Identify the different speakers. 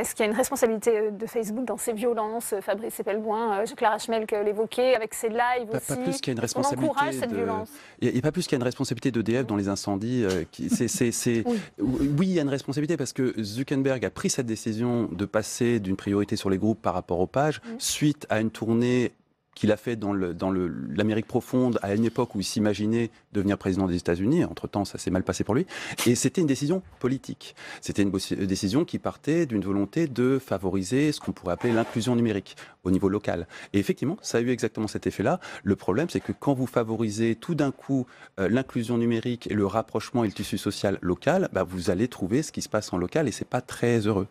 Speaker 1: Est-ce qu'il y a une responsabilité euh, de Facebook dans ces violences euh, Fabrice Epelboin, euh, Clara Schmelk l'évoquait, avec ses lives aussi. Pas plus une responsabilité violence.
Speaker 2: Il n'y a, pas plus qu'il y a une responsabilité d'EDF dans les incendies. Oui. il y a une responsabilité parce que Zuckerberg a pris cette décision de passer d'une priorité sur les groupes par rapport aux pages suite à une tournée qu'il a fait dans, le, dans le, l'Amérique profonde, à une époque où il s'imaginait devenir président des États-Unis. Entre-temps, ça s'est mal passé pour lui. Et c'était une décision politique. C'était une décision qui partait d'une volonté de favoriser ce qu'on pourrait appeler l'inclusion numérique au niveau local. Et effectivement, ça a eu exactement cet effet-là. Le problème, c'est que quand vous favorisez tout d'un coup euh, l'inclusion numérique et
Speaker 3: le rapprochement et le tissu social local, bah, vous allez trouver ce qui se passe en local et c'est pas très heureux.